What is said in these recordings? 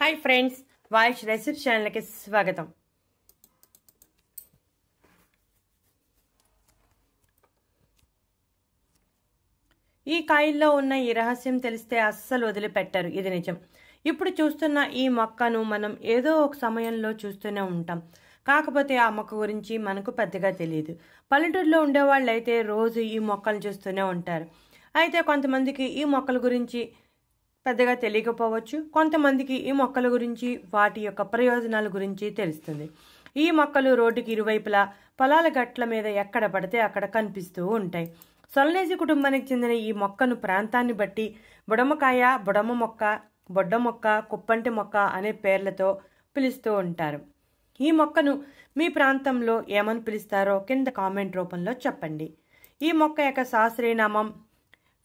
hi friends voice recipe ఛానల్కి స్వాగతం ఈ కాయల్లో ఉన్న ఈ రహస్యం తెలిస్తే అస్సలు వదిలిపెట్టరు ఇది నిజం ఇప్పుడు చూస్తున్న ఈ మొక్కను మనం ఏదో ఒక సమయంలో చూస్తూనే ఉంటాం కాకపోతే ఆ మొక్క గురించి మనకు పెద్దగా తెలియదు పల్లెటూరులో ఉండేవాళ్ళు అయితే రోజు ఈ మొక్కలు చూస్తూనే ఉంటారు అయితే కొంతమందికి ఈ మొక్కల గురించి పెద్దగా తెలియకపోవచ్చు కొంతమందికి ఈ మొక్కల గురించి వాటి యొక్క ప్రయోజనాల గురించి తెలుస్తుంది ఈ మొక్కలు రోడ్డుకి ఇరువైపులా పొలాల గట్ల మీద ఎక్కడ పడితే అక్కడ కనిపిస్తూ ఉంటాయి సొలనేసి కుటుంబానికి చెందిన ఈ మొక్కను ప్రాంతాన్ని బట్టి బుడమకాయ బుడమ మొక్క బొడ్డ మొక్క కుప్పంటి మొక్క అనే పేర్లతో పిలుస్తూ ఉంటారు ఈ మొక్కను మీ ప్రాంతంలో ఏమని పిలుస్తారో కింద కామెంట్ రూపంలో చెప్పండి ఈ మొక్క యొక్క శాస్త్రీయనామం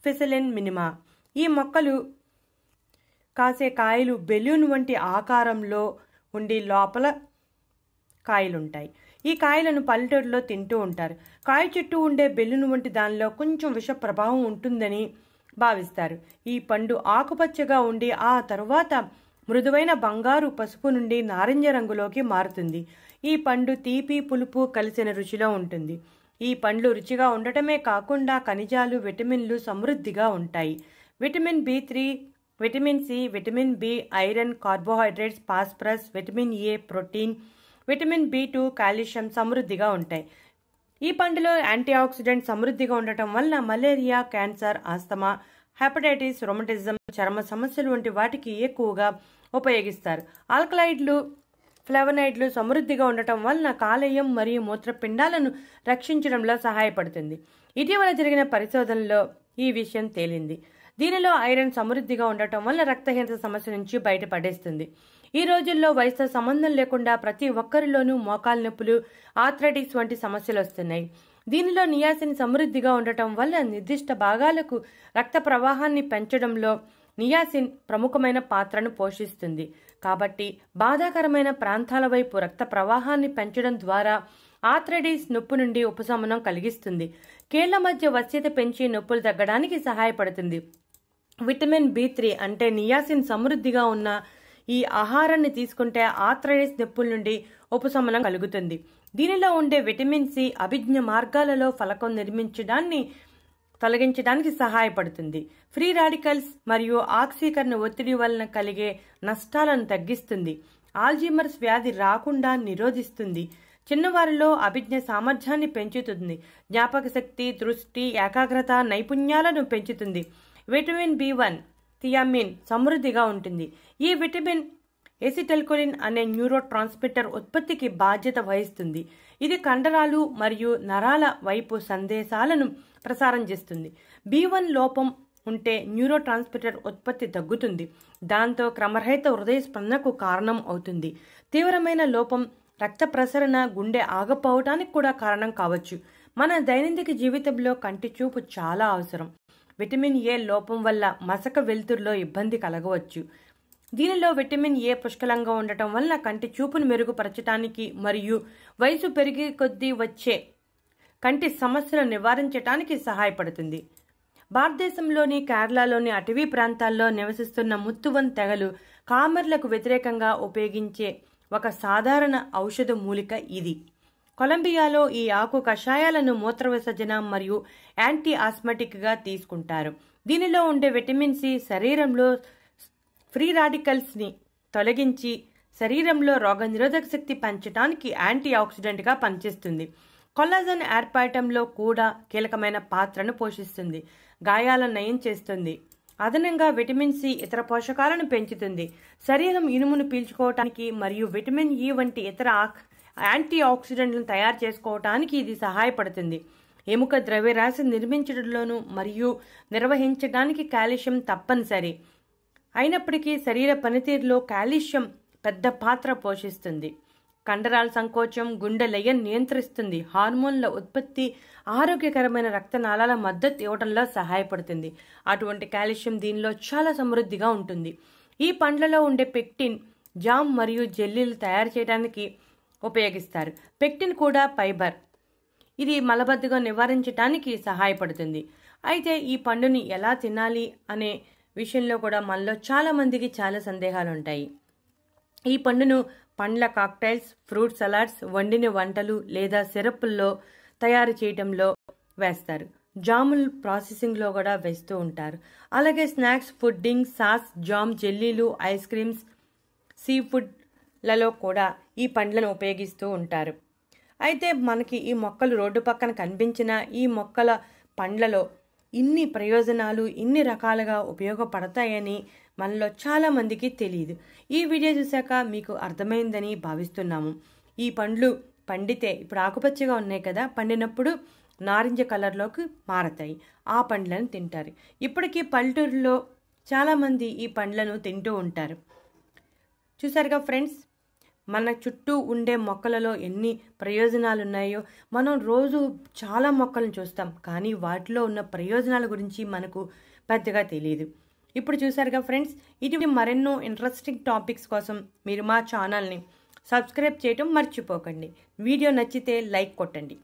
ఫిసలిన్ మినిమా ఈ మొక్కలు కాసే కాయలు బెలూన్ వంటి ఆకారంలో ఉండి లోపల కాయలుంటాయి ఈ కాయలను పల్లెటూరులో తింటూ ఉంటారు కాయ చుట్టూ ఉండే బెలూన్ వంటి దానిలో కొంచెం విష ప్రభావం ఉంటుందని భావిస్తారు ఈ పండు ఆకుపచ్చగా ఉండి ఆ తరువాత మృదువైన బంగారు పసుపు నుండి నారింజ రంగులోకి మారుతుంది ఈ పండు తీపి పులుపు కలిసిన రుచిలో ఉంటుంది ఈ పండ్లు రుచిగా ఉండటమే కాకుండా ఖనిజాలు విటమిన్లు సమృద్ధిగా ఉంటాయి vitamin B three vitamin C vitamin B iron carbohydrates phosphorus vitamin A protein vitamin B two calcium సమృద్ధిగా ఉంటాయి ఈ పండులో యాంటీ ఆక్సిడెంట్ సమృద్ధిగా ఉండటం వలన malaria cancer asthma hepatitis rheumatism చర్మ సమస్యలు వంటి వాటికి ఎక్కువగా ఉపయోగిస్తారు ఆల్కలైడ్లు ఫ్లెవనైడ్లు సమృద్ధిగా ఉండటం వలన కాలేయం మరియు మూత్రపిండాలను రక్షించడంలో సహాయపడుతుంది ఇటీవల జరిగిన పరిశోధనలో ఈ విషయం తేలింది దీనిలో ఐరన్ సమృద్ధిగా ఉండటం వల్ల రక్తహీనత సమస్య నుంచి బయటపడేస్తుంది ఈ రోజుల్లో వయసుతో సంబంధం లేకుండా ప్రతి ఒక్కరిలోనూ మోకాల నొప్పులు ఆథ్రెటిక్స్ వంటి సమస్యలు వస్తున్నాయి దీనిలో నియాసిన్ సమృద్ధిగా ఉండటం వల్ల నిర్దిష్ట భాగాలకు రక్త ప్రవాహాన్ని పెంచడంలో నియాసిన్ ప్రముఖమైన పాత్రను పోషిస్తుంది కాబట్టి బాధాకరమైన ప్రాంతాల వైపు రక్త ప్రవాహాన్ని పెంచడం ద్వారా ఆథ్రెడీస్ నొప్పి నుండి ఉపశమనం కలిగిస్తుంది కేళ్ల మధ్య వశ్యత పెంచి నొప్పులు తగ్గడానికి సహాయపడుతుంది విటమిన్ బి త్రీ అంటే నియాసిన్ సమృద్ధిగా ఉన్న ఈ ఆహారాన్ని తీసుకుంటే ఆథ్రైటిస్ నొప్పుల నుండి ఉపశమనం కలుగుతుంది దీనిలో ఉండే విటమిన్ సి అభిజ్ఞ మార్గాలలో ఫలకం నిర్మించడాన్ని తొలగించడానికి సహాయపడుతుంది ఫ్రీ రాడికల్స్ మరియు ఆక్సీకరణ ఒత్తిడి వలన కలిగే నష్టాలను తగ్గిస్తుంది ఆల్జీమర్స్ వ్యాధి రాకుండా నిరోధిస్తుంది చిన్నవారిలో అభిజ్ఞ సామర్థ్యాన్ని పెంచుతుంది జ్ఞాపక శక్తి దృష్టి ఏకాగ్రత నైపుణ్యాలను పెంచుతుంది విటమిన్ బి వన్ థియామిన్ సమృద్ధిగా ఉంటుంది ఈ విటమిన్ ఎసిటెల్కొలిన్ అనే న్యూరో ట్రాన్స్మిటర్ ఉత్పత్తికి బాధ్యత వహిస్తుంది ఇది కండరాలు మరియు నరాల వైపు సందేశాలను ప్రసారం చేస్తుంది బి వన్ లోపం ఉంటే న్యూరో ట్రాన్స్మిటర్ ఉత్పత్తి తగ్గుతుంది దాంతో క్రమరహిత హృదయ స్పందనకు కారణం అవుతుంది తీవ్రమైన లోపం రక్త ప్రసరణ గుండె ఆగపోవటానికి కూడా కారణం కావచ్చు మన దైనందిక జీవితంలో కంటి చూపు చాలా అవసరం విటమిన్ ఏ లోపం వల్ల మసక వెలుతురులో ఇబ్బంది కలగవచ్చు దీనిలో విటమిన్ ఏ పుష్కలంగా ఉండటం వల్ల కంటి చూపును మెరుగుపరచటానికి మరియు వయసు పెరిగే కొద్దీ వచ్చే కంటి సమస్యలను నివారించటానికి సహాయపడుతుంది భారతదేశంలోని కేరళలోని అటవీ ప్రాంతాల్లో నివసిస్తున్న ముత్తువన్ తెగలు కామెర్లకు వ్యతిరేకంగా ఉపయోగించే ఒక సాధారణ ఔషధ మూలిక ఇది కొలంబియాలో ఈ ఆకు కషాయాలను మూత్ర విసర్జన మరియు యాంటీ గా తీసుకుంటారు దీనిలో ఉండే విటమిన్ సి శరీరంలో ఫ్రీ రాడికల్స్ని తొలగించి శరీరంలో రోగనిరోధక శక్తి పెంచడానికి యాంటీ ఆక్సిడెంట్గా పనిచేస్తుంది కొల్లాజన్ ఏర్పడటంలో కూడా కీలకమైన పాత్రను పోషిస్తుంది గాయాలను నయం చేస్తుంది అదనంగా విటమిన్ సి ఇతర పోషకాలను పెంచుతుంది శరీరం ఇనుమును పీల్చుకోవటానికి మరియు విటమిన్ ఇ వంటి ఇతర యాంటీ ఆక్సిడెంట్లను తయారు చేసుకోవటానికి ఇది సహాయపడుతుంది ఎముక ద్రవ్యరాశి నిర్మించడంలోనూ మరియు నిర్వహించడానికి కాల్షియం తప్పనిసరి అయినప్పటికీ శరీర పనితీరులో కాల్షియం పెద్ద పాత్ర పోషిస్తుంది కండరాల సంకోచం గుండె లయ నియంత్రిస్తుంది హార్మోన్ల ఉత్పత్తి ఆరోగ్యకరమైన రక్తనాళాల మద్దతు ఇవ్వడంలో సహాయపడుతుంది అటువంటి కాల్షియం దీనిలో చాలా సమృద్ధిగా ఉంటుంది ఈ పండ్లలో ఉండే పెక్టిన్ జామ్ మరియు జెల్లీలు తయారు చేయడానికి ఉపయోగిస్తారు పెక్టిన్ కూడా ఫైబర్ ఇది మలబద్ధకం నివారించడానికి సహాయపడుతుంది అయితే ఈ పండుని ఎలా తినాలి అనే విషయంలో కూడా మనలో చాలామందికి చాలా సందేహాలు ఉంటాయి ఈ పండును పండ్ల కాక్టైల్స్ ఫ్రూట్ సలాడ్స్ వండిన వంటలు లేదా సిరప్ల్లో తయారు చేయడంలో వేస్తారు జాములు ప్రాసెసింగ్లో కూడా వేస్తూ ఉంటారు అలాగే స్నాక్స్ ఫుడ్డింగ్ సాస్ జామ్ జెల్లీలు ఐస్ క్రీమ్స్ సీ ఫుడ్ లలో కూడా ఈ పండ్లను ఉపయోగిస్తూ ఉంటారు అయితే మనకి ఈ మొక్కలు రోడ్డు పక్కన కనిపించిన ఈ మొక్కల పండ్లలో ఇన్ని ప్రయోజనాలు ఇన్ని రకాలుగా ఉపయోగపడతాయని మనలో చాలామందికి తెలియదు ఈ వీడియో చూశాక మీకు అర్థమైందని భావిస్తున్నాము ఈ పండ్లు పండితే ఇప్పుడు ఆకుపచ్చగా ఉన్నాయి కదా పండినప్పుడు నారింజ కలర్లోకి మారతాయి ఆ పండ్లను తింటారు ఇప్పటికీ పల్లెటూరులో చాలామంది ఈ పండ్లను తింటూ ఉంటారు చూసారుగా ఫ్రెండ్స్ మన చుట్టూ ఉండే మొక్కలలో ఎన్ని ప్రయోజనాలు ఉన్నాయో మనం రోజు చాలా మొక్కలను చూస్తాం కానీ వాటిలో ఉన్న ప్రయోజనాల గురించి మనకు పెద్దగా తెలియదు ఇప్పుడు చూసారుగా ఫ్రెండ్స్ ఇటువంటి మరెన్నో ఇంట్రెస్టింగ్ టాపిక్స్ కోసం మీరు మా ఛానల్ని సబ్స్క్రైబ్ చేయటం మర్చిపోకండి వీడియో నచ్చితే లైక్ కొట్టండి